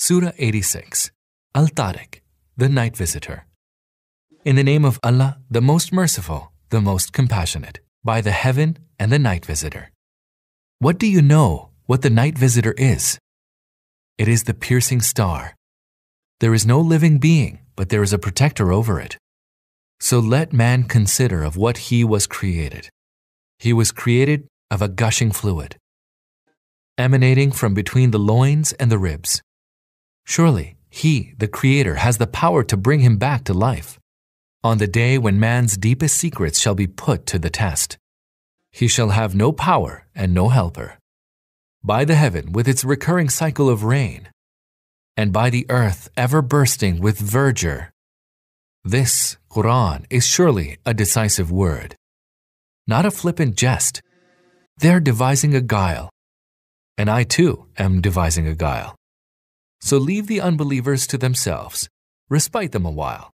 Surah 86 Al Tariq, the Night Visitor. In the name of Allah, the Most Merciful, the Most Compassionate, by the Heaven and the Night Visitor. What do you know what the Night Visitor is? It is the piercing star. There is no living being, but there is a protector over it. So let man consider of what he was created. He was created of a gushing fluid, emanating from between the loins and the ribs Surely, He, the Creator, has the power to bring him back to life. On the day when man's deepest secrets shall be put to the test, he shall have no power and no helper. By the heaven with its recurring cycle of rain, and by the earth ever bursting with verdure, this, Quran, is surely a decisive word. Not a flippant jest. They're devising a guile. And I too am devising a guile. So leave the unbelievers to themselves, respite them a while,